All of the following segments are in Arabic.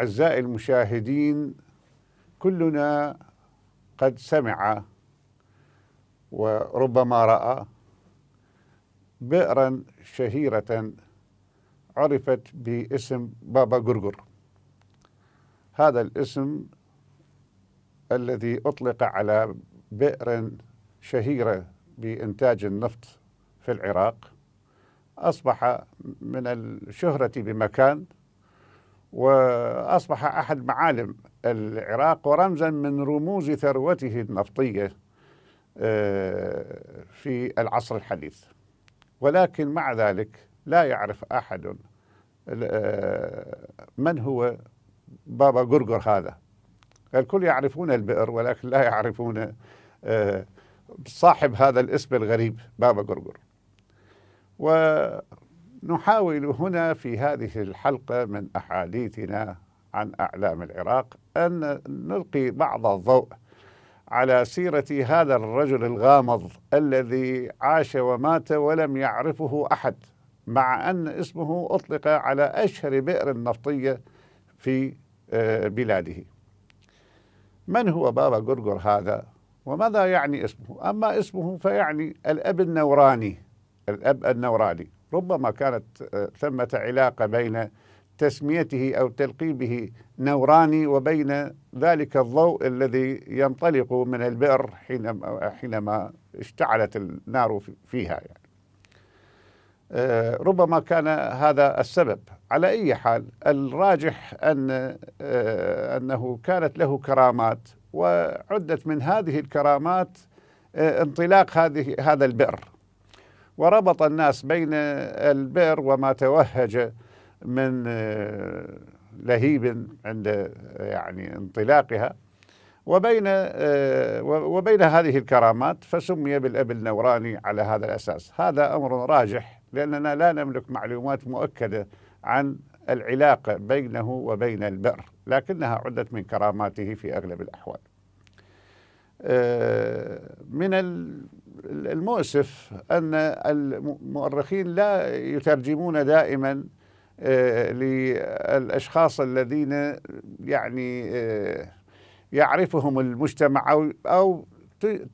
أعزائي المشاهدين كلنا قد سمع وربما رأى بئرا شهيرة عرفت باسم بابا غرغر هذا الاسم الذي أطلق على بئر شهيرة بإنتاج النفط في العراق أصبح من الشهرة بمكان وأصبح أحد معالم العراق ورمزا من رموز ثروته النفطية آه، في العصر الحديث ولكن مع ذلك لا يعرف أحد آه، من هو بابا قرقر هذا الكل يعرفون البئر ولكن لا يعرفون آه، صاحب هذا الاسم الغريب بابا قرقر نحاول هنا في هذه الحلقة من أحاديثنا عن أعلام العراق أن نلقي بعض الضوء على سيرة هذا الرجل الغامض الذي عاش ومات ولم يعرفه أحد مع أن اسمه أطلق على أشهر بئر نفطية في آه، بلاده من هو بابا قرقر هذا وماذا يعني اسمه أما اسمه فيعني الأب النوراني الأب النوراني ربما كانت آه، ثمة علاقة بين تسميته أو تلقيبه نوراني وبين ذلك الضوء الذي ينطلق من البئر حينما, حينما اشتعلت النار فيها يعني. آه، ربما كان هذا السبب على أي حال الراجح أن آه، أنه كانت له كرامات وعدت من هذه الكرامات انطلاق هذه هذا البئر وربط الناس بين البئر وما توهج من آه، لهيب عند آه، يعني انطلاقها وبين آه، وبين هذه الكرامات فسمي بالاب النوراني على هذا الاساس، هذا امر راجح لاننا لا نملك معلومات مؤكده عن العلاقه بينه وبين البئر، لكنها عدت من كراماته في اغلب الاحوال. آه، من المؤسف أن المؤرخين لا يترجمون دائما آه، للأشخاص الذين يعني آه، يعرفهم المجتمع أو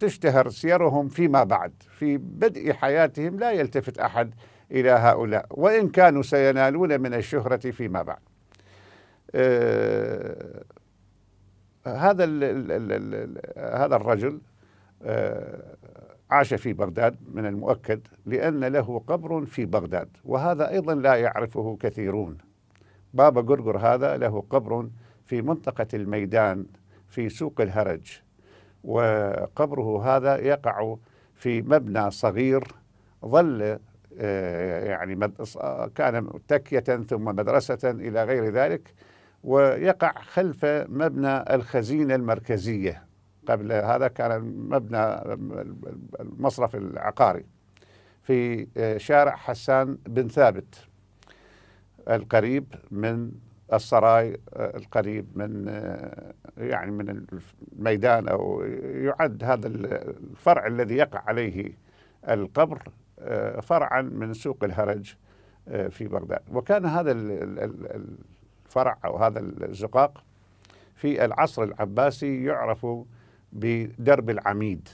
تشتهر سيرهم فيما بعد في بدء حياتهم لا يلتفت أحد إلى هؤلاء وإن كانوا سينالون من الشهرة فيما بعد هذا ال الـ الـ هذا الرجل آه، عاش في بغداد من المؤكد لأن له قبر في بغداد وهذا أيضا لا يعرفه كثيرون بابا قرقر هذا له قبر في منطقة الميدان في سوق الهرج وقبره هذا يقع في مبنى صغير ظل آه، يعني كان تكية ثم مدرسة إلى غير ذلك ويقع خلف مبنى الخزينة المركزية قبل هذا كان مبنى المصرف العقاري في شارع حسان بن ثابت القريب من السراي القريب من يعني من الميدان او يعد هذا الفرع الذي يقع عليه القبر فرعا من سوق الهرج في بغداد وكان هذا الفرع أو هذا الزقاق في العصر العباسي يعرف بدرب العميد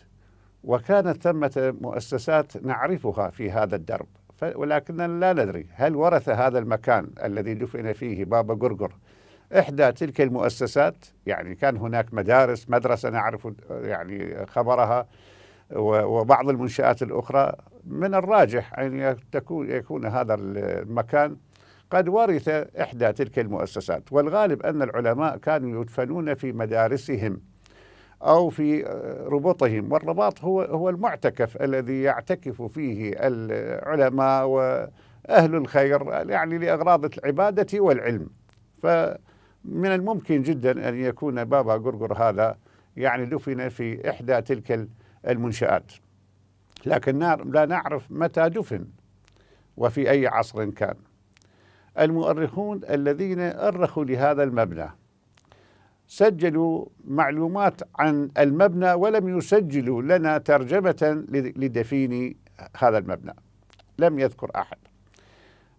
وكانت ثمة مؤسسات نعرفها في هذا الدرب ولكننا لا ندري هل ورث هذا المكان الذي دفن فيه بابا قرقر إحدى تلك المؤسسات يعني كان هناك مدارس مدرسة نعرف يعني خبرها وبعض المنشآت الأخرى من الراجح أن يعني تكون يكون هذا المكان قد ورث إحدى تلك المؤسسات والغالب أن العلماء كانوا يدفنون في مدارسهم أو في آه، ربطهم والرباط هو, هو المعتكف الذي يعتكف فيه العلماء وأهل الخير يعني لأغراض العبادة والعلم فمن الممكن جدا أن يكون بابا غرغر هذا يعني دفن في إحدى تلك المنشآت لكن لا نعرف متى دفن وفي أي عصر كان المؤرخون الذين أرخوا لهذا المبنى سجلوا معلومات عن المبنى ولم يسجلوا لنا ترجمة لدفين هذا المبنى لم يذكر أحد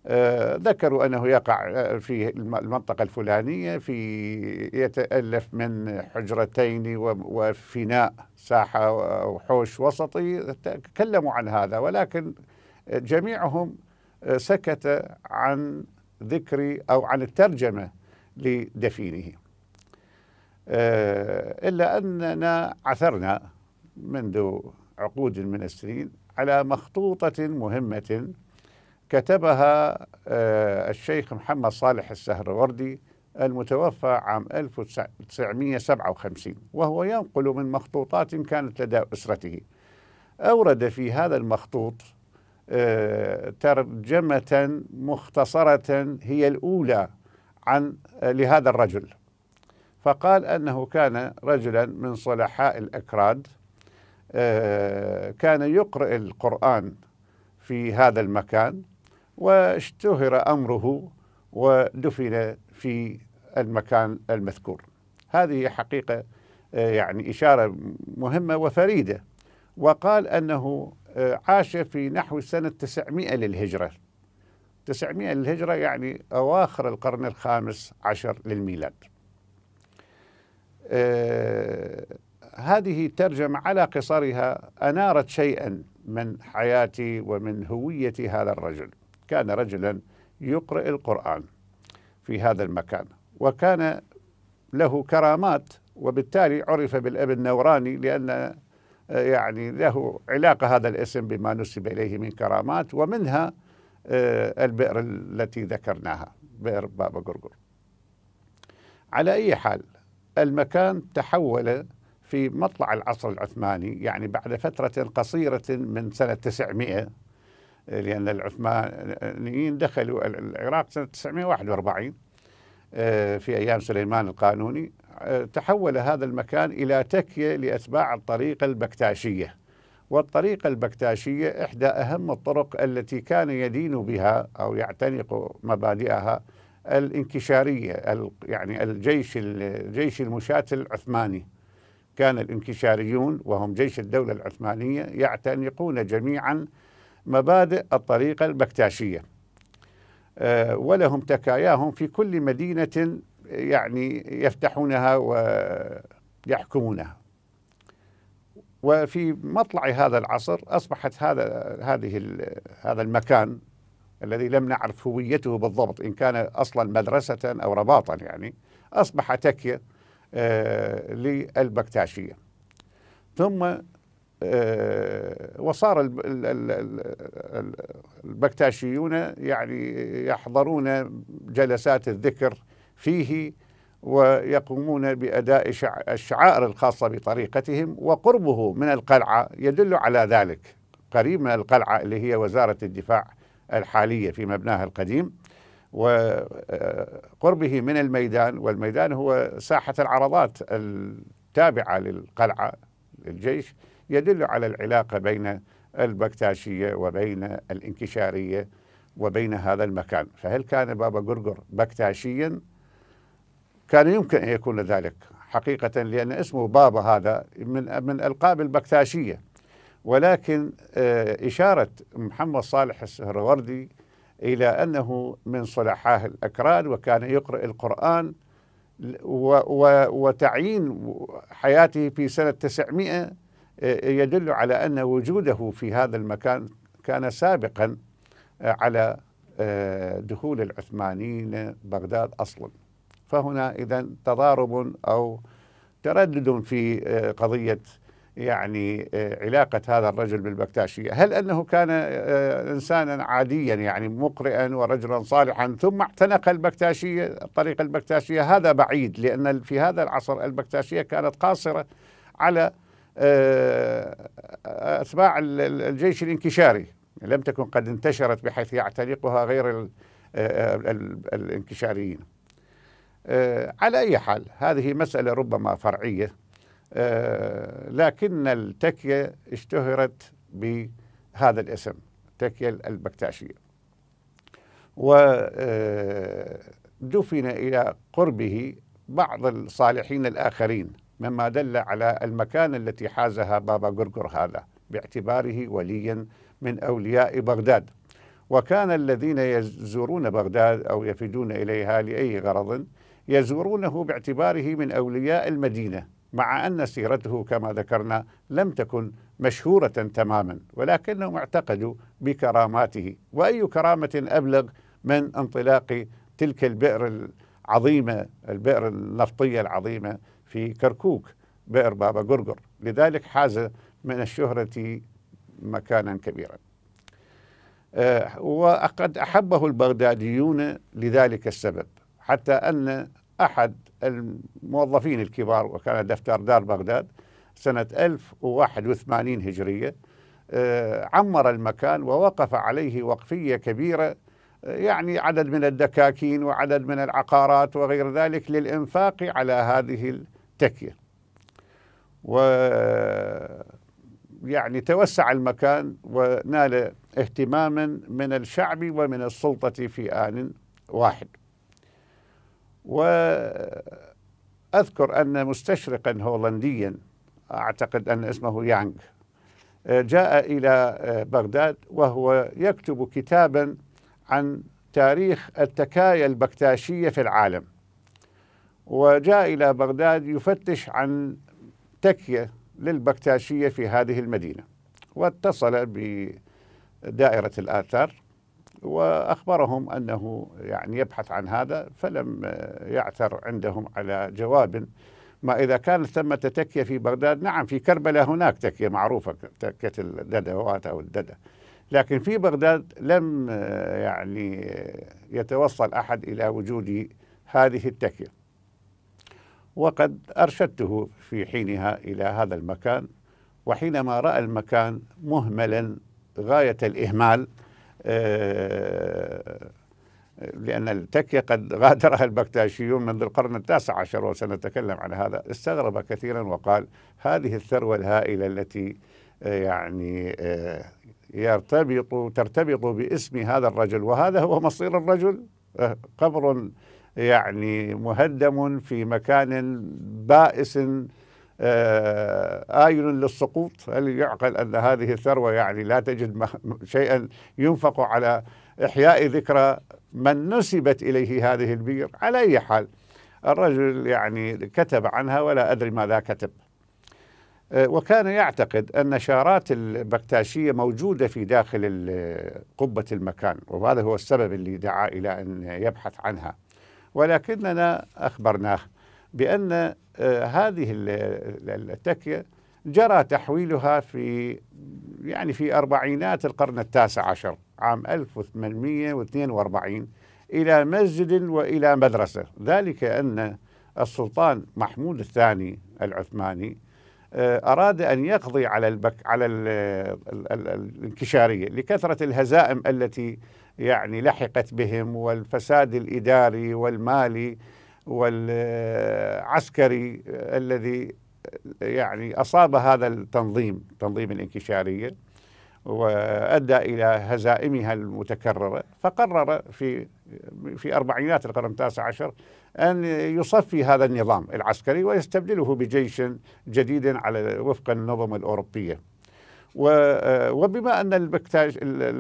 آه، ذكروا أنه يقع آه، في المنطقة الفلانية في يتألف من حجرتين وفناء ساحة وحوش وسطي تكلموا عن هذا ولكن جميعهم آه، سكت عن ذكر أو عن الترجمة لدفينه آه، إلا أننا عثرنا منذ عقود من السنين على مخطوطة مهمة كتبها آه، الشيخ محمد صالح السهروردي المتوفى عام 1957 وهو ينقل من مخطوطات كانت لدى أسرته أورد في هذا المخطوط ترجمة مختصرة هي الأولى عن لهذا الرجل فقال أنه كان رجلا من صلحاء الأكراد آه، كان يقرأ القرآن في هذا المكان واشتهر أمره ودفن في المكان المذكور هذه حقيقة آه، يعني إشارة مهمة وفريدة وقال أنه آه، عاش في نحو سنة 900 للهجرة 900 للهجرة يعني أواخر القرن الخامس عشر للميلاد آه، هذه الترجمة على قصرها أنارت شيئا من حياتي ومن هوية هذا الرجل كان رجلا يقرأ القرآن في هذا المكان وكان له كرامات وبالتالي عرف بالأب النوراني لأن آه، يعني له علاقة هذا الاسم بما نسب إليه من كرامات ومنها آه، البئر التي ذكرناها بئر بابا قرقر على أي حال المكان تحول في مطلع العصر العثماني يعني بعد فترة قصيرة من سنة 900 آه، لأن العثمانيين دخلوا العراق سنة 941 في أيام سليمان القانوني تحول هذا المكان إلى تكية لأتباع الطريقة البكتاشية والطريقة البكتاشية إحدى أهم الطرق التي كان يدين بها أو يعتنق مبادئها الانكشارية يعني الجيش الجيش المشاة العثماني كان الانكشاريون وهم جيش الدولة العثمانية يعتنقون جميعا مبادئ الطريقة البكتاشية آه، ولهم تكاياهم في كل مدينة يعني يفتحونها ويحكمونها وفي مطلع هذا العصر اصبحت هذا هذه هذا المكان الذي لم نعرف هويته بالضبط ان كان اصلا مدرسه او رباطا يعني اصبح تكيه آه، للبكتاشيه ثم آه، وصار البكتاشيون يعني يحضرون جلسات الذكر فيه ويقومون بأداء الشعائر الخاصة بطريقتهم وقربه من القلعة يدل على ذلك قريب من القلعة اللي هي وزارة الدفاع الحالية في مبناها القديم وقربه آه، من الميدان والميدان هو ساحة العرضات التابعة للقلعة للجيش يدل على العلاقة بين البكتاشية وبين الانكشارية وبين هذا المكان فهل كان بابا قرقر بكتاشيا كان يمكن أن يكون ذلك حقيقة لأن اسمه بابا هذا من من ألقاب البكتاشية ولكن آه، إشارة محمد صالح السهروردي إلى أنه من صلحاه الأكراد وكان يقرأ القرآن وتعيين حياته في سنة 900 آه، يدل على أن وجوده في هذا المكان كان سابقا على آه، دخول العثمانيين بغداد أصلاً فهنا إذا تضارب أو تردد في آه، قضية يعني آه، علاقة هذا الرجل بالبكتاشية هل أنه كان آه، إنسانا عاديا يعني مقرئا ورجلا صالحا ثم اعتنق البكتاشية الطريقة البكتاشية هذا بعيد لأن في هذا العصر البكتاشية كانت قاصرة على أتباع الجيش الانكشاري لم تكن قد انتشرت بحيث يعتنقها غير الانكشاريين آه، على أي حال هذه مسألة ربما فرعية آه، لكن التكية اشتهرت بهذا الاسم تكية البكتاشية آه، ودفن إلى قربه بعض الصالحين الآخرين مما دل على المكان التي حازها بابا غرغر هذا باعتباره وليا من أولياء بغداد وكان الذين يزورون بغداد أو يفدون إليها لأي غرض يزورونه باعتباره من أولياء المدينة مع أن سيرته كما ذكرنا لم تكن مشهورة تماما ولكنهم اعتقدوا بكراماته وأي كرامة أبلغ من انطلاق تلك البئر العظيمة البئر النفطية العظيمة في كركوك بئر بابا قرقر لذلك حاز من الشهرة مكانا كبيرا آه، وقد أحبه البغداديون لذلك السبب حتى أن أحد الموظفين الكبار وكان دفتر دار بغداد سنة 1081 هجرية آه، عمر المكان ووقف عليه وقفية كبيرة آه، يعني عدد من الدكاكين وعدد من العقارات وغير ذلك للإنفاق على هذه التكية و يعني توسع المكان ونال اهتماما من الشعب ومن السلطة في آن واحد وأذكر أن مستشرقا هولنديا أعتقد أن اسمه يانغ جاء إلى بغداد وهو يكتب كتابا عن تاريخ التكايا البكتاشية في العالم وجاء إلى بغداد يفتش عن تكية للبكتاشية في هذه المدينة واتصل بدائرة الآثار وأخبرهم أنه يعني يبحث عن هذا فلم يعثر عندهم على جواب ما إذا كانت ثمة تكية في بغداد نعم في كربلاء هناك تكية معروفة تكية الددوات أو الددة لكن في بغداد لم يعني يتوصل أحد إلى وجود هذه التكية وقد أرشدته في حينها إلى هذا المكان وحينما رأى المكان مهملا غاية الإهمال آه، لأن التكية قد غادرها البكتاشيون منذ القرن التاسع عشر وسنتكلم عن هذا استغرب كثيرا وقال هذه الثروة الهائلة التي آه، يعني آه، يرتبط ترتبط باسم هذا الرجل وهذا هو مصير الرجل قبر يعني مهدم في مكان بائس آه، آيل للسقوط هل يعقل أن هذه الثروة يعني لا تجد شيئا ينفق على إحياء ذكرى من نسبت إليه هذه البئر على أي حال الرجل يعني كتب عنها ولا أدري ماذا كتب آه، وكان يعتقد أن شارات البكتاشية موجودة في داخل قبة المكان وهذا هو السبب اللي دعا إلى أن يبحث عنها ولكننا أخبرناه بأن آه، هذه التكية جرى تحويلها في يعني في أربعينات القرن التاسع عشر عام 1842 إلى مسجد وإلى مدرسة ذلك أن السلطان محمود الثاني العثماني آه، أراد أن يقضي على البك على الانكشارية لكثرة الهزائم التي يعني لحقت بهم والفساد الإداري والمالي والعسكري الذي يعني أصاب هذا التنظيم تنظيم الانكشارية وأدى إلى هزائمها المتكررة فقرر في في أربعينات القرن التاسع عشر أن يصفي هذا النظام العسكري ويستبدله بجيش جديد على وفق النظم الأوروبية وبما أن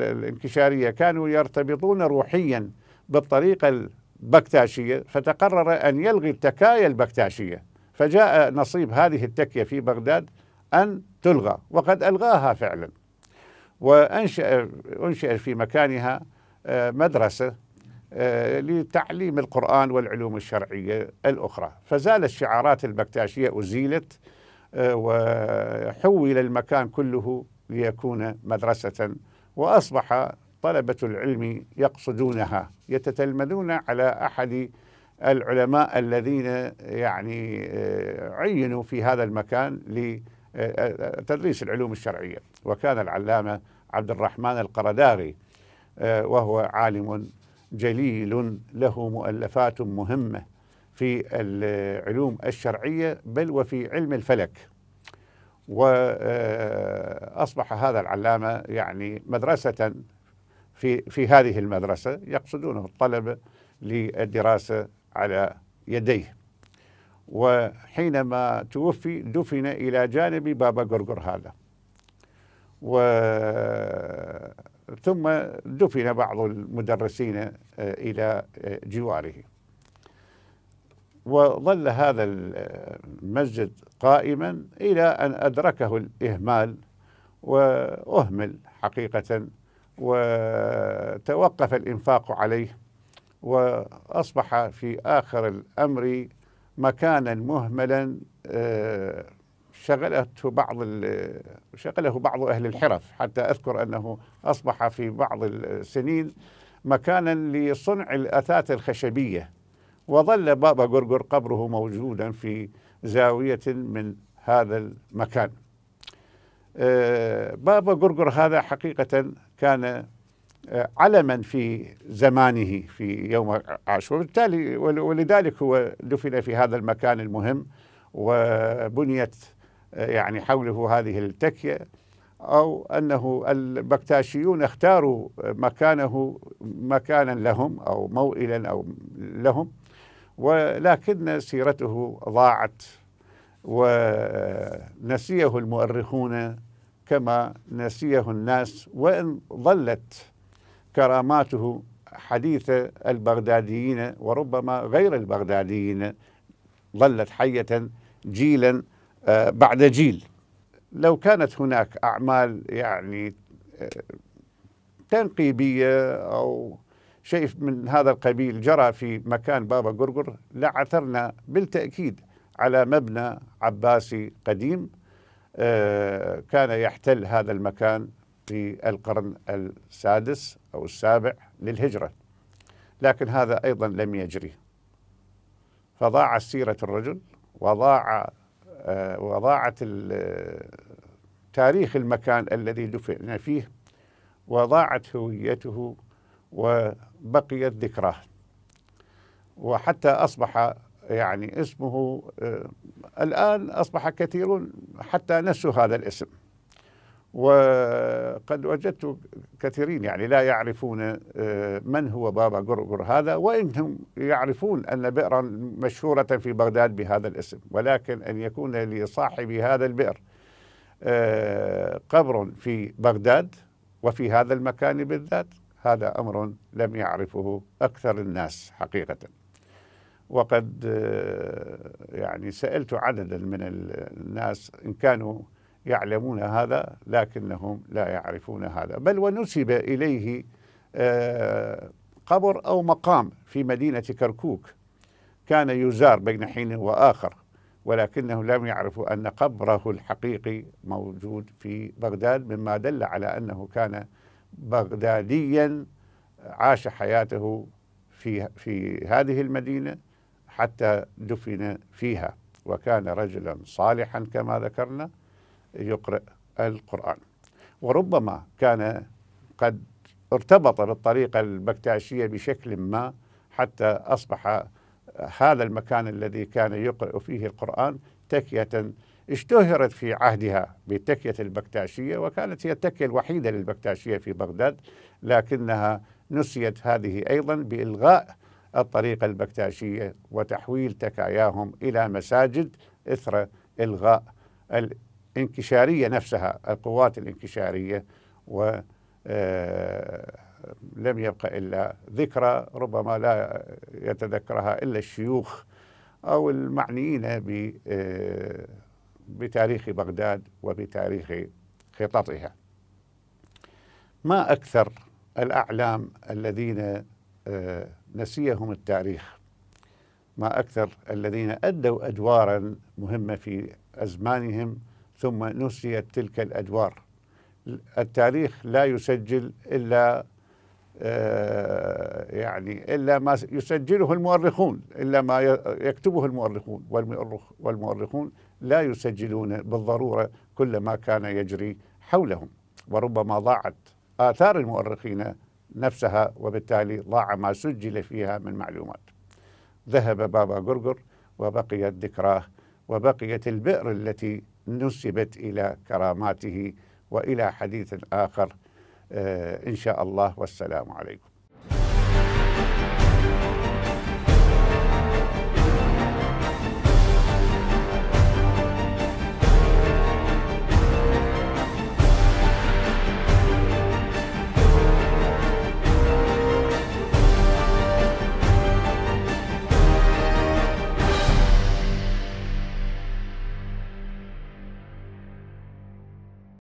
الانكشارية كانوا يرتبطون روحيا بالطريقة بكتاشية فتقرر أن يلغي التكايا البكتاشية فجاء نصيب هذه التكية في بغداد أن تلغى وقد ألغاها فعلا وأنشأ أنشئ في مكانها آه، مدرسة آه، لتعليم القرآن والعلوم الشرعية الأخرى فزالت شعارات البكتاشية أزيلت آه، وحول المكان كله ليكون مدرسة وأصبح طلبة العلم يقصدونها يتتلمذون على أحد العلماء الذين يعني آه، عينوا في هذا المكان لتدريس آه، آه، العلوم الشرعية وكان العلامة عبد الرحمن القرداري وهو عالم جليل له مؤلفات مهمة في العلوم الشرعية بل وفي علم الفلك وأصبح هذا العلامة يعني مدرسة في في هذه المدرسه يقصدونه الطلبه للدراسه على يديه وحينما توفي دفن الى جانب بابا غرغر هذا و ثم دفن بعض المدرسين آه، الى آه، جواره وظل هذا المسجد آه، قائما الى ان ادركه الاهمال واهمل حقيقه وتوقف الإنفاق عليه وأصبح في آخر الأمر مكانا مهملا آه، شغلته بعض شغله بعض أهل الحرف حتى أذكر أنه أصبح في بعض السنين مكانا لصنع الأثاث الخشبية وظل بابا قرقر قبره موجودا في زاوية من هذا المكان بابا قرقر هذا حقيقة كان آه، علما في زمانه في يوم عاشور وبالتالي ولذلك هو دفن في هذا المكان المهم وبنيت آه، يعني حوله هذه التكية أو أنه البكتاشيون اختاروا مكانه مكانا لهم أو موئلا أو لهم ولكن سيرته ضاعت ونسيه المؤرخون كما نسيه الناس وإن ظلت كراماته حديث البغداديين وربما غير البغداديين ظلت حية جيلا آه، بعد جيل لو كانت هناك أعمال يعني آه، تنقيبية أو شيء من هذا القبيل جرى في مكان بابا قرقر لعثرنا بالتأكيد على مبنى عباسي قديم آه، كان يحتل هذا المكان في القرن السادس أو السابع للهجرة لكن هذا أيضا لم يجري فضاع سيرة الرجل وضاع آه، وضاعت آه، تاريخ المكان الذي دفن فيه وضاعت هويته وبقيت ذكراه وحتى أصبح يعني اسمه آه، الآن أصبح كثيرون حتى نسوا هذا الاسم وقد وجدت كثيرين يعني لا يعرفون آه، من هو بابا غرغر هذا وإنهم يعرفون أن بئرا مشهورة في بغداد بهذا الاسم ولكن أن يكون لصاحب هذا البئر آه، قبر في بغداد وفي هذا المكان بالذات هذا أمر لم يعرفه أكثر الناس حقيقةً وقد آه، يعني سألت عددا من الناس إن كانوا يعلمون هذا لكنهم لا يعرفون هذا بل ونسب إليه آه، قبر أو مقام في مدينة كركوك كان يزار بين حين وآخر ولكنهم لم يعرفوا أن قبره الحقيقي موجود في بغداد مما دل على أنه كان بغداديا عاش حياته في في هذه المدينه حتى دفن فيها وكان رجلا صالحا كما ذكرنا يقرأ القرآن وربما كان قد ارتبط بالطريقة البكتاشية بشكل ما حتى أصبح هذا المكان الذي كان يقرأ فيه القرآن تكية اشتهرت في عهدها بتكية البكتاشية وكانت هي التكية الوحيدة للبكتاشية في بغداد لكنها نسيت هذه أيضا بإلغاء الطريقة البكتاشية وتحويل تكاياهم إلى مساجد إثر إلغاء الانكشارية نفسها القوات الانكشارية ولم آه، يبقى إلا ذكرى ربما لا يتذكرها إلا الشيوخ أو المعنيين آه، بتاريخ بغداد وبتاريخ خططها ما أكثر الأعلام الذين آه، نسيهم التاريخ ما أكثر الذين أدوا أدوارا مهمة في أزمانهم ثم نسيت تلك الأدوار التاريخ لا يسجل إلا آه، يعني إلا ما يسجله المؤرخون إلا ما يكتبه المؤرخون والمؤرخون لا يسجلون بالضرورة كل ما كان يجري حولهم وربما ضاعت آثار المؤرخين نفسها وبالتالي ضاع ما سجل فيها من معلومات ذهب بابا قرقر وبقيت ذكراه وبقيت البئر التي نسبت إلى كراماته وإلى حديث آخر آه، إن شاء الله والسلام عليكم